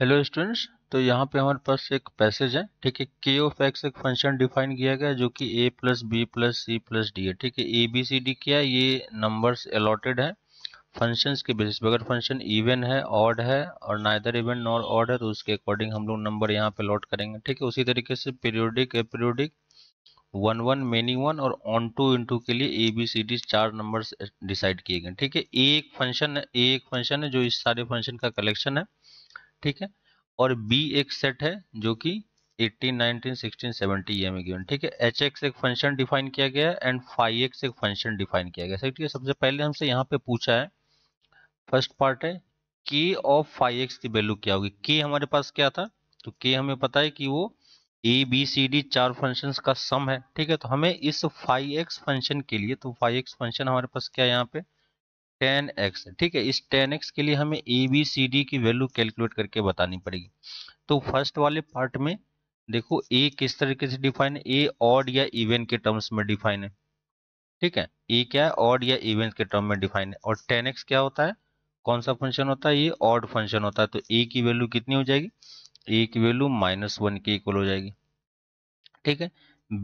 hello students तो यहाँ पे हमारे पास एक पैसेज है ठीक है के ऑफ एक्स एक फंक्शन डिफाइन किया गया जो कि A plus B plus C plus D है ठीक है ए बी सी डी क्या है ये नंबर्स अलॉटेड है फंक्शंस के बेसिस पर अगर फंक्शन इवन है ऑड है और ना इधर इवन नॉर ऑड है तो उसके अकॉर्डिंग हम लोग नंबर यहाँ पे अलॉट करेंगे ठीक है उसी तरीके से periodic periodic one one many one और ऑन टू टू के लिए ए बी सी डी चार नंबर्स डिसाइड किए गए ठीक है एक फंक्शन है ए एक फंक्शन है जो इस सारे फंक्शन का कलेक्शन है ठीक है और बी एक सेट है जो कि 18, 19, 16, 70 ये में गिवन ठीक है एच एक्स एक फंक्शन डिफाइन किया गया है एंड फाइव एक्स एक फंक्शन डिफाइन किया गया ठीक है सबसे पहले हमसे यहाँ पे पूछा है फर्स्ट पार्ट है के ऑफ फाइव एक्स की वैल्यू क्या होगी के हमारे पास क्या था तो के हमें पता है कि वो ए बी सी डी चार फंक्शन का सम है ठीक है तो हमें इस फाइव एक्स फंक्शन के लिए तो फाइव एक्स फंक्शन हमारे पास क्या है यहाँ पे टेन एक्स ठीक है इस टेन एक्स के लिए हमें ए बी सी डी की वैल्यू कैलकुलेट करके बतानी पड़ेगी तो फर्स्ट वाले पार्ट में देखो ए किस तरीके से डिफाइन है ए ऑड या इवन के टर्म्स में डिफाइन है ठीक है ए क्या है ऑड या इवन के टर्म में डिफाइन है और टेन एक्स क्या होता है कौन सा फंक्शन होता है ये ऑड फंक्शन होता है तो ए की वैल्यू कितनी हो जाएगी ए की वैल्यू माइनस वन के इक्वल हो जाएगी ठीक है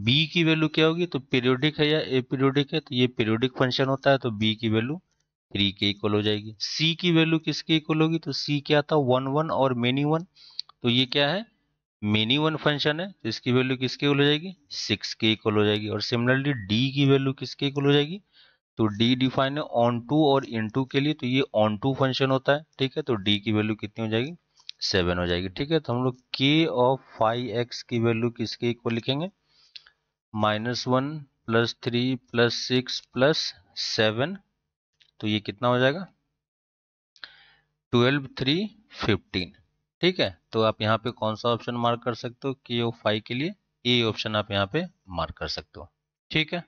बी की वैल्यू क्या होगी तो पीरियोडिक है या ए पीरियोडिक है तो ये पीरियोडिक फंक्शन होता है तो बी की वैल्यू थ्री के इक्वल हो जाएगी सी की वैल्यू किसके इक्वल होगी तो सी क्या था वन वन और मेनी वन तो ये क्या है मेनी वन फंक्शन है तो इसकी वैल्यू किसके इक्वल हो जाएगी सिक्स के इक्वल हो जाएगी और सिमिलरली डी की वैल्यू किसके इक्वल हो जाएगी तो डी डिफाइन है ऑन टू और इन टू के लिए तो ये ऑन टू फंक्शन होता है ठीक है तो डी की वैल्यू कितनी हो जाएगी सेवन हो जाएगी ठीक है तो हम लोग के ऑफ फाइव एक्स की वैल्यू किसके इक्वल लिखेंगे minus one plus three plus six plus seven तो ये कितना हो जाएगा ट्वेल्व थ्री फिफ्टीन ठीक है तो आप यहाँ पे कौन सा ऑप्शन मार्क कर सकते हो के ओ फाइव के लिए ए ऑप्शन आप यहाँ पे मार्क कर सकते हो ठीक है